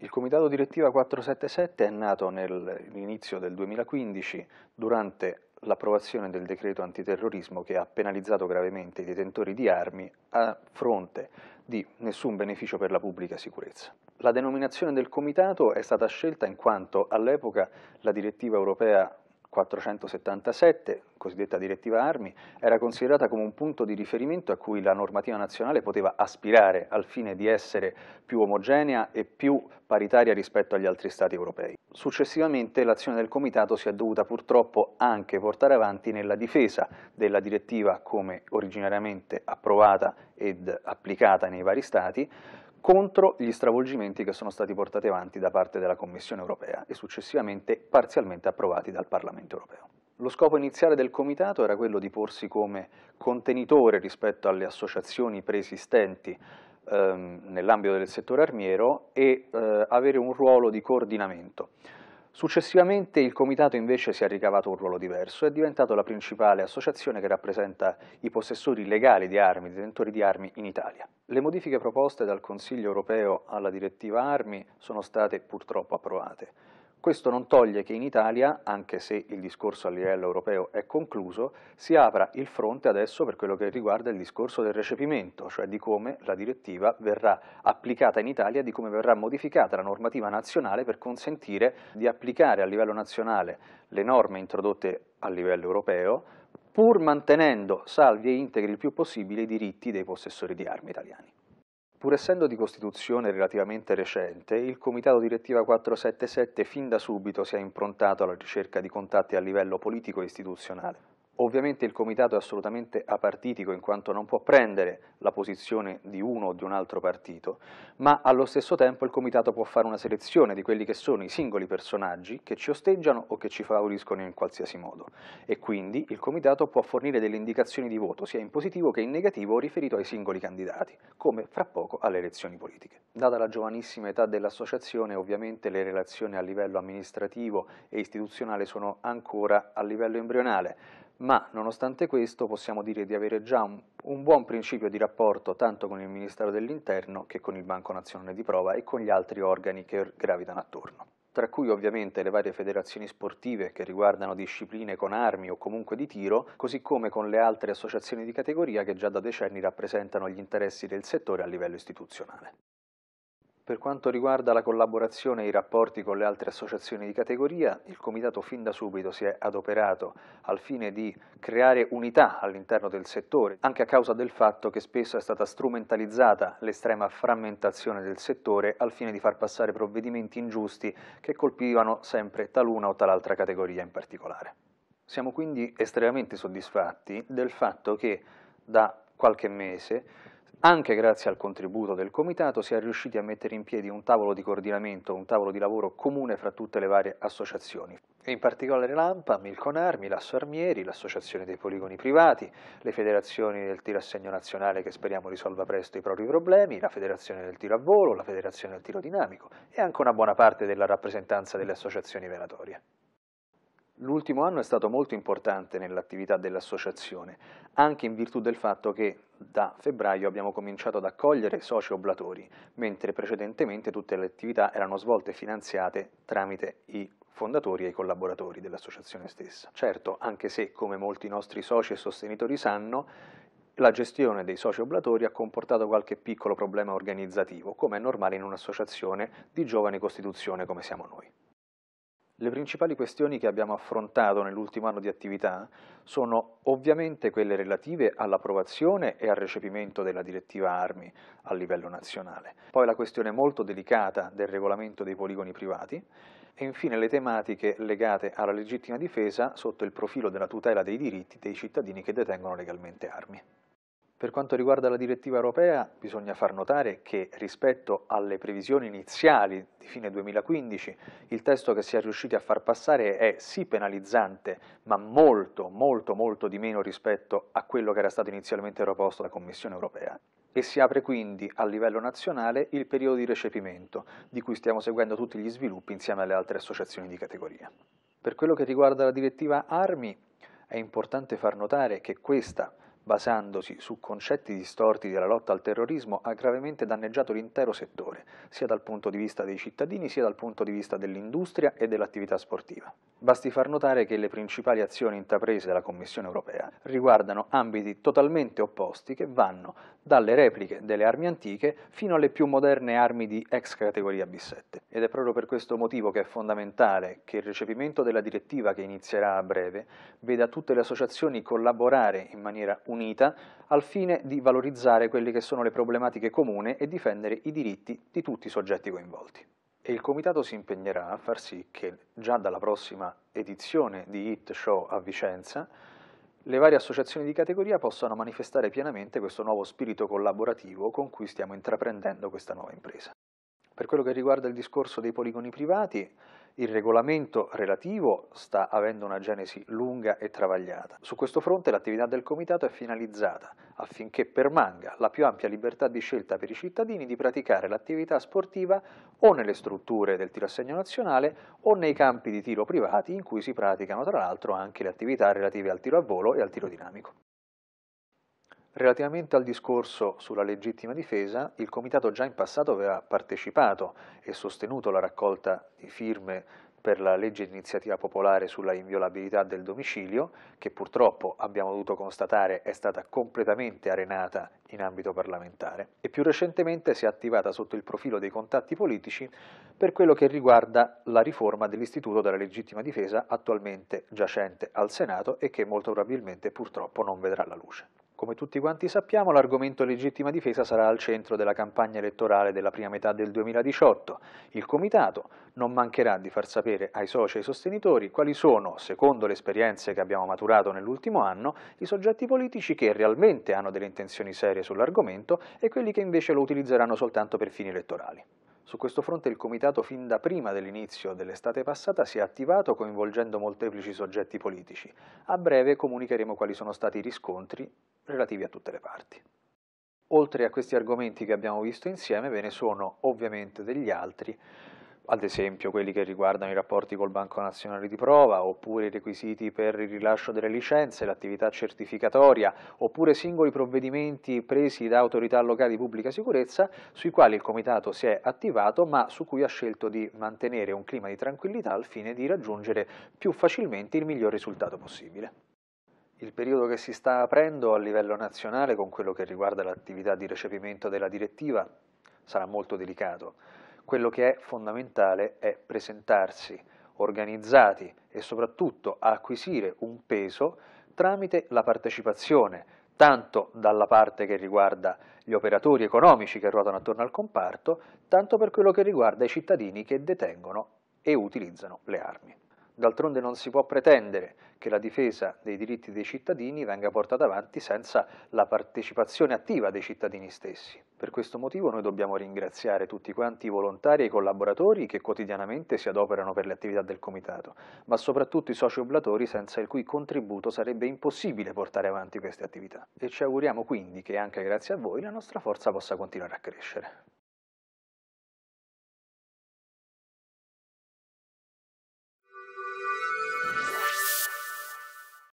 Il comitato direttiva 477 è nato nell'inizio del 2015 durante l'approvazione del decreto antiterrorismo che ha penalizzato gravemente i detentori di armi a fronte di nessun beneficio per la pubblica sicurezza. La denominazione del comitato è stata scelta in quanto all'epoca la direttiva europea 477, cosiddetta direttiva armi, era considerata come un punto di riferimento a cui la normativa nazionale poteva aspirare al fine di essere più omogenea e più paritaria rispetto agli altri Stati europei. Successivamente l'azione del Comitato si è dovuta purtroppo anche portare avanti nella difesa della direttiva come originariamente approvata ed applicata nei vari Stati, contro gli stravolgimenti che sono stati portati avanti da parte della Commissione europea e successivamente parzialmente approvati dal Parlamento europeo. Lo scopo iniziale del Comitato era quello di porsi come contenitore rispetto alle associazioni preesistenti ehm, nell'ambito del settore armiero e eh, avere un ruolo di coordinamento. Successivamente il comitato invece si è ricavato un ruolo diverso, è diventato la principale associazione che rappresenta i possessori legali di armi, i detentori di armi in Italia. Le modifiche proposte dal Consiglio europeo alla direttiva armi sono state purtroppo approvate. Questo non toglie che in Italia, anche se il discorso a livello europeo è concluso, si apra il fronte adesso per quello che riguarda il discorso del recepimento, cioè di come la direttiva verrà applicata in Italia, di come verrà modificata la normativa nazionale per consentire di applicare a livello nazionale le norme introdotte a livello europeo, pur mantenendo salvi e integri il più possibile i diritti dei possessori di armi italiani. Pur essendo di costituzione relativamente recente, il Comitato Direttiva 477 fin da subito si è improntato alla ricerca di contatti a livello politico e istituzionale. Ovviamente il comitato è assolutamente apartitico in quanto non può prendere la posizione di uno o di un altro partito, ma allo stesso tempo il comitato può fare una selezione di quelli che sono i singoli personaggi che ci osteggiano o che ci favoriscono in qualsiasi modo e quindi il comitato può fornire delle indicazioni di voto sia in positivo che in negativo riferito ai singoli candidati, come fra poco alle elezioni politiche. Data la giovanissima età dell'associazione ovviamente le relazioni a livello amministrativo e istituzionale sono ancora a livello embrionale, ma nonostante questo possiamo dire di avere già un, un, buon principio di rapporto tanto con il Ministero dell'Interno che con il Banco Nazionale di Prova e con gli altri organi che gravitano attorno tra cui ovviamente le varie federazioni sportive che riguardano discipline con armi o comunque di tiro, così come con le altre associazioni di categoria che già da decenni rappresentano gli interessi del settore a livello istituzionale. Per quanto riguarda la collaborazione e i rapporti con le altre associazioni di categoria, il Comitato fin da subito si è adoperato al fine di creare unità all'interno del settore, anche a causa del fatto che spesso è stata strumentalizzata l'estrema frammentazione del settore al fine di far passare provvedimenti ingiusti che colpivano sempre taluna o tal'altra categoria in particolare. Siamo quindi estremamente soddisfatti del fatto che da qualche mese anche grazie al contributo del Comitato si è riusciti a mettere in piedi un tavolo di coordinamento, un tavolo di lavoro comune fra tutte le varie associazioni. E in particolare l'AMPA, Milconarmi, l'Asso Armieri, l'Associazione dei Poligoni Privati, le federazioni del tiro a segno nazionale che speriamo risolva presto i propri problemi, la federazione del tiro a volo, la federazione del tiro dinamico e anche una buona parte della rappresentanza delle associazioni venatorie. L'ultimo anno è stato molto importante nell'attività dell'associazione, anche in virtù del fatto che da febbraio abbiamo cominciato ad accogliere soci oblatori, mentre precedentemente tutte le attività erano svolte e finanziate tramite i fondatori e i collaboratori dell'associazione stessa. Certo, anche se, come molti nostri soci e sostenitori sanno, la gestione dei soci oblatori ha comportato qualche piccolo problema organizzativo, come è normale in un'associazione di giovane costituzione come siamo noi. Le principali questioni che abbiamo affrontato nell'ultimo anno di attività sono ovviamente quelle relative all'approvazione e al recepimento della direttiva armi a livello nazionale, poi la questione molto delicata del regolamento dei poligoni privati e infine le tematiche legate alla legittima difesa sotto il profilo della tutela dei diritti dei cittadini che detengono legalmente armi. Per quanto riguarda la direttiva europea, bisogna far notare che rispetto alle previsioni iniziali di fine 2015, il testo che si è riusciti a far passare è sì penalizzante, ma molto, molto, molto di meno rispetto a quello che era stato inizialmente proposto dalla Commissione europea e si apre quindi a livello nazionale il periodo di recepimento, di cui stiamo seguendo tutti gli sviluppi insieme alle altre associazioni di categoria. Per quello che riguarda la direttiva Armi, è importante far notare che questa basandosi su concetti distorti della lotta al terrorismo, ha gravemente danneggiato l'intero settore, sia dal punto di vista dei cittadini, sia dal punto di vista dell'industria e dell'attività sportiva. Basti far notare che le principali azioni intraprese dalla Commissione europea riguardano ambiti totalmente opposti che vanno dalle repliche delle armi antiche fino alle più moderne armi di ex categoria B7. Ed è proprio per questo motivo che è fondamentale che il recepimento della direttiva che inizierà a breve veda tutte le associazioni collaborare in maniera unita al fine di valorizzare quelle che sono le problematiche comuni e difendere i diritti di tutti i soggetti coinvolti e il Comitato si impegnerà a far sì che già dalla prossima edizione di Hit Show a Vicenza le varie associazioni di categoria possano manifestare pienamente questo nuovo spirito collaborativo con cui stiamo intraprendendo questa nuova impresa. Per quello che riguarda il discorso dei poligoni privati, il regolamento relativo sta avendo una genesi lunga e travagliata. Su questo fronte l'attività del Comitato è finalizzata affinché permanga la più ampia libertà di scelta per i cittadini di praticare l'attività sportiva o nelle strutture del tiro a segno nazionale o nei campi di tiro privati in cui si praticano tra l'altro anche le attività relative al tiro a volo e al tiro dinamico. Relativamente al discorso sulla legittima difesa, il Comitato già in passato aveva partecipato e sostenuto la raccolta di firme per la legge di iniziativa popolare sulla inviolabilità del domicilio, che purtroppo abbiamo dovuto constatare è stata completamente arenata in ambito parlamentare, e più recentemente si è attivata sotto il profilo dei contatti politici per quello che riguarda la riforma dell'istituto della legittima difesa attualmente giacente al Senato e che molto probabilmente purtroppo non vedrà la luce. Come tutti quanti sappiamo, l'argomento legittima difesa sarà al centro della campagna elettorale della prima metà del 2018. Il Comitato non mancherà di far sapere ai soci e ai sostenitori quali sono, secondo le esperienze che abbiamo maturato nell'ultimo anno, i soggetti politici che realmente hanno delle intenzioni serie sull'argomento e quelli che invece lo utilizzeranno soltanto per fini elettorali. Su questo fronte il Comitato fin da prima dell'inizio dell'estate passata si è attivato coinvolgendo molteplici soggetti politici. A breve comunicheremo quali sono stati i riscontri relativi a tutte le parti. Oltre a questi argomenti che abbiamo visto insieme, ve ne sono ovviamente degli altri, ad esempio quelli che riguardano i rapporti col Banco Nazionale di Prova, oppure i requisiti per il rilascio delle licenze, l'attività certificatoria, oppure singoli provvedimenti presi da autorità locali di pubblica sicurezza, sui quali il Comitato si è attivato, ma su cui ha scelto di mantenere un clima di tranquillità al fine di raggiungere più facilmente il miglior risultato possibile il periodo che si sta aprendo a livello nazionale con quello che riguarda l'attività di recepimento della direttiva sarà molto delicato. Quello che è fondamentale è presentarsi organizzati e soprattutto acquisire un peso tramite la partecipazione, tanto dalla parte che riguarda gli operatori economici che ruotano attorno al comparto, tanto per quello che riguarda i cittadini che detengono e utilizzano le armi. D'altronde non si può pretendere che la difesa dei diritti dei cittadini venga portata avanti senza la partecipazione attiva dei cittadini stessi. Per questo motivo noi dobbiamo ringraziare tutti quanti i volontari e i collaboratori che quotidianamente si adoperano per le attività del Comitato, ma soprattutto i soci oblatori senza il cui contributo sarebbe impossibile portare avanti queste attività. E ci auguriamo quindi che anche grazie a voi la nostra forza possa continuare a crescere.